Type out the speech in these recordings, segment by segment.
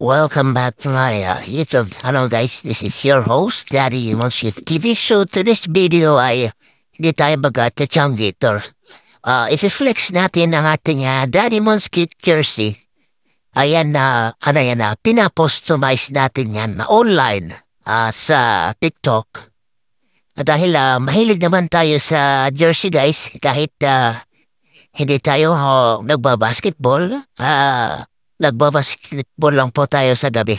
Welcome back to my uh, YouTube channel guys. This is your host, Daddy Munshit TV. So to this video ay hindi tayo magkatatsang gator. Uh, ah, I-flex natin ang ating uh, Daddy Munshit jersey. Ayan na, uh, ano yan na, uh, pinapostumize natin yan na online uh, sa TikTok. Uh, dahil uh, mahilig naman tayo sa jersey guys kahit uh, hindi tayo uh, nagbabasketball. Ah... Uh, Nagbabasketball lang po tayo sa gabi.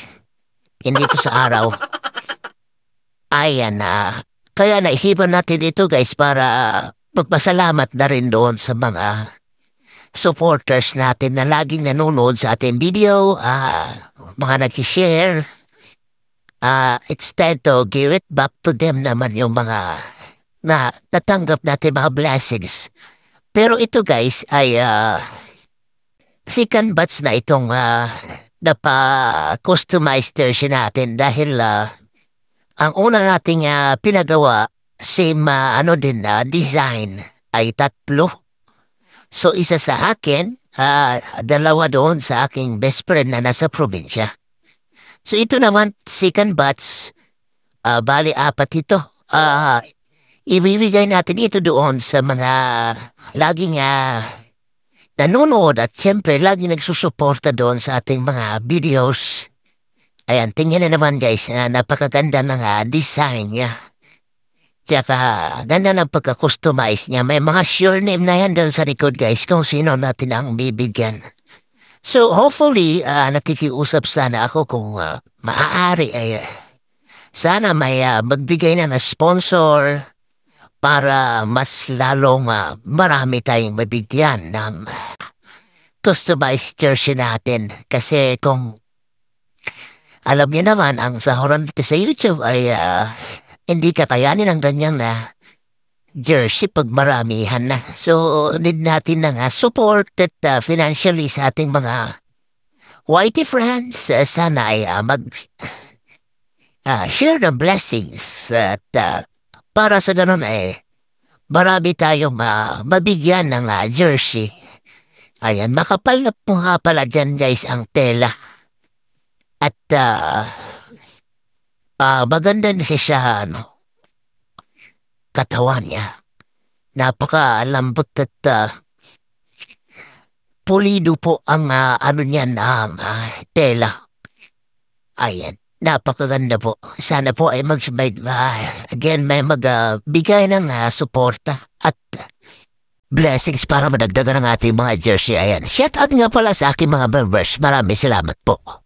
Hindi po sa araw. Ayan na. Ah, kaya naisipan natin ito guys para magpasalamat na rin doon sa mga supporters natin na laging nanonood sa ating video, uh, mga nag-share. Uh, it's time to give it back to them naman yung mga na natanggap natin mga blessings. Pero ito guys ay uh, si Canbats na itong uh, napa-customize version natin dahil uh, ang una nating uh, pinagawa, same uh, ano din na uh, design ay tatlo. So isa sa akin, uh, dalawa doon sa aking best friend na nasa probinsya. So ito naman, second batch, uh, bali apat ito. Uh, ibibigay natin ito doon sa mga laging uh, nanonood at siyempre lagi nagsusuporta doon sa ating mga videos. Ayan, tingnan na naman guys, uh, napakaganda ng uh, design niya. Tsaka ganda ng pagka-customize niya. May mga sure name na yan doon sa record guys kung sino natin ang bibigyan. So hopefully, uh, nakikiusap sana ako kung uh, maaari ay eh, sana may uh, magbigay na na sponsor para mas lalong uh, marami tayong mabigyan ng customized jersey natin. Kasi kung alam niyo naman, ang sahuran natin sa YouTube ay uh, hindi kakayanin ng ganyang na ah, jersey pag maramihan na. So, need natin ng uh, support at uh, financially sa ating mga whitey friends. Uh, sana ay uh, mag... Uh, share the blessings at uh, para sa ganun eh, marami tayong ma mabigyan ng uh, jersey. Ayan, makapal na po nga pala dyan guys ang tela. At uh, uh, maganda na siya sa ano, katawan niya. Napaka lambot at uh, pulido po ang uh, ano niyan, um, uh, tela. Ayan. Napakaganda po. Sana po ay magsabay, uh, ah, again, may magbigay ah, uh, ng uh, suporta at blessings para madagdagan ng ating mga jersey. Ayan, shout out nga pala sa aking mga members. Maraming salamat po.